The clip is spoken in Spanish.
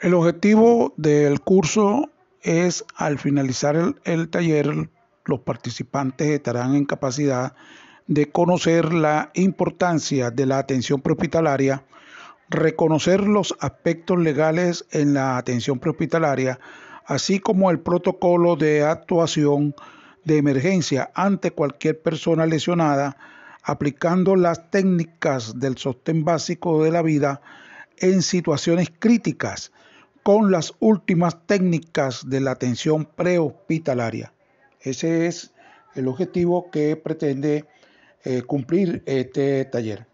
El objetivo del curso es al finalizar el, taller, los participantes estarán en capacidad de conocer la importancia de la atención prehospitalaria, reconocer los aspectos legales en la atención prehospitalaria, así como el protocolo de actuación de emergencia ante cualquier persona lesionada, aplicando las técnicas del sostén básico de la vida en situaciones críticas con las últimas técnicas de la atención prehospitalaria. Ese es el objetivo que pretende eh, cumplir este taller.